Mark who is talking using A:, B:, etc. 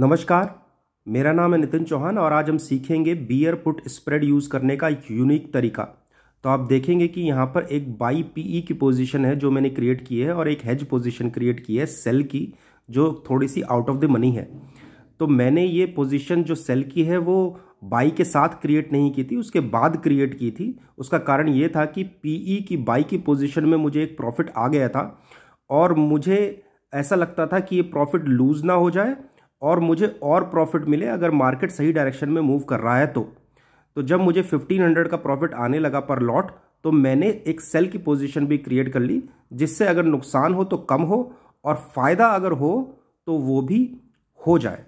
A: नमस्कार मेरा नाम है नितिन चौहान और आज हम सीखेंगे बियर पुट स्प्रेड यूज़ करने का एक यूनिक तरीका तो आप देखेंगे कि यहाँ पर एक बाई पीई e की पोजीशन है जो मैंने क्रिएट की है और एक हेज पोजीशन क्रिएट की है सेल की जो थोड़ी सी आउट ऑफ द मनी है तो मैंने ये पोजीशन जो सेल की है वो बाई के साथ क्रिएट नहीं की थी उसके बाद क्रिएट की थी उसका कारण ये था कि पीई e की बाई की पोजिशन में मुझे एक प्रॉफिट आ गया था और मुझे ऐसा लगता था कि ये प्रॉफिट लूज़ ना हो जाए और मुझे और प्रॉफिट मिले अगर मार्केट सही डायरेक्शन में मूव कर रहा है तो तो जब मुझे 1500 का प्रॉफिट आने लगा पर लॉट तो मैंने एक सेल की पोजीशन भी क्रिएट कर ली जिससे अगर नुकसान हो तो कम हो और फ़ायदा अगर हो तो वो भी हो
B: जाए